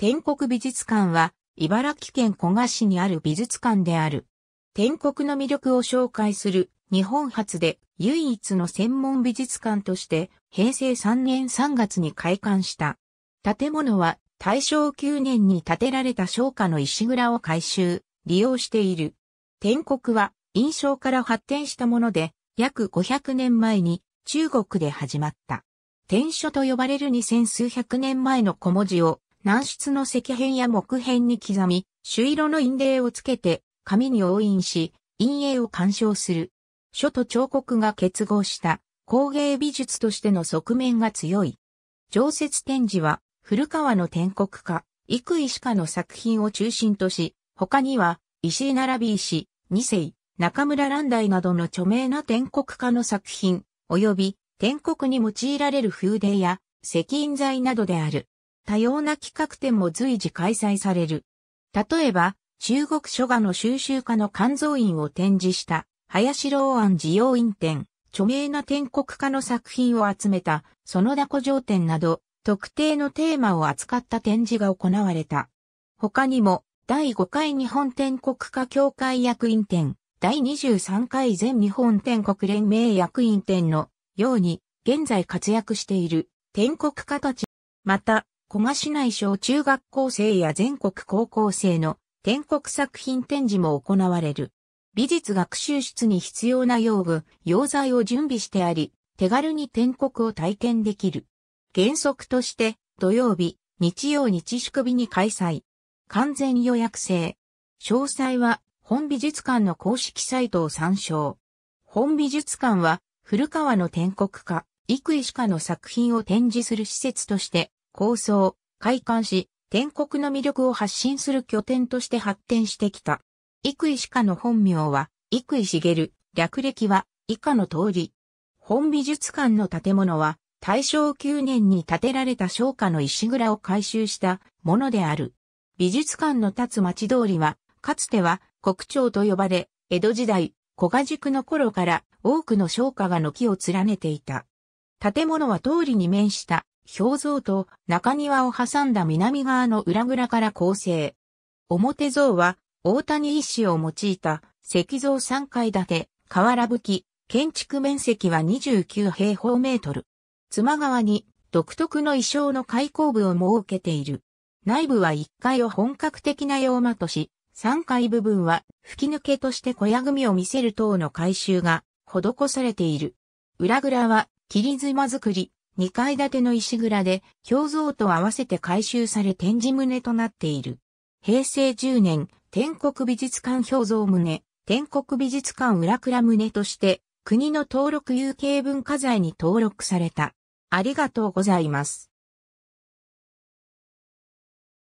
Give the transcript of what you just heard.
天国美術館は、茨城県古河市にある美術館である。天国の魅力を紹介する日本初で唯一の専門美術館として平成3年3月に開館した。建物は大正9年に建てられた商家の石蔵を改修、利用している。天国は印象から発展したもので約500年前に中国で始まった。天書と呼ばれる2000数百年前の小文字を軟室の石片や木片に刻み、朱色の印泥をつけて、紙に押印し、陰影を鑑賞する。書と彫刻が結合した工芸美術としての側面が強い。常設展示は古川の天国家、幾石家の作品を中心とし、他には石井並び石、二世、中村蘭大などの著名な天国家の作品、及び天国に用いられる風泥や石印材などである。多様な企画展も随時開催される。例えば、中国書画の収集家の肝臓院を展示した、林老安寺養院展、著名な天国家の作品を集めた、その田古城展など、特定のテーマを扱った展示が行われた。他にも、第5回日本天国家協会役員展、第23回全日本天国連盟役員展のように、現在活躍している天国家たち。また、古賀市内小中学校生や全国高校生の天国作品展示も行われる。美術学習室に必要な用具、用材を準備してあり、手軽に天国を体験できる。原則として土曜日、日曜日祝日に開催。完全予約制。詳細は本美術館の公式サイトを参照。本美術館は古川の天国家、幾石家の作品を展示する施設として構想、開館し、天国の魅力を発信する拠点として発展してきた。幾石家の本名は、幾井茂、略歴は、以下の通り。本美術館の建物は、大正9年に建てられた商家の石蔵を改修したものである。美術館の立つ町通りは、かつては国庁と呼ばれ、江戸時代、古賀塾の頃から多くの商家が軒を連ねていた。建物は通りに面した表像と中庭を挟んだ南側の裏蔵から構成。表像は大谷一子を用いた石像3階建て、瓦吹き、建築面積は29平方メートル。妻側に独特の衣装の開口部を設けている。内部は1階を本格的な洋間とし、3階部分は吹き抜けとして小屋組を見せる等の改修が施されている。裏蔵は切り妻作り、2階建ての石蔵で、表像と合わせて改修され展示棟となっている。平成10年、天国美術館表像棟、天国美術館裏倉棟として、国の登録有形文化財に登録された。ありがとうございます。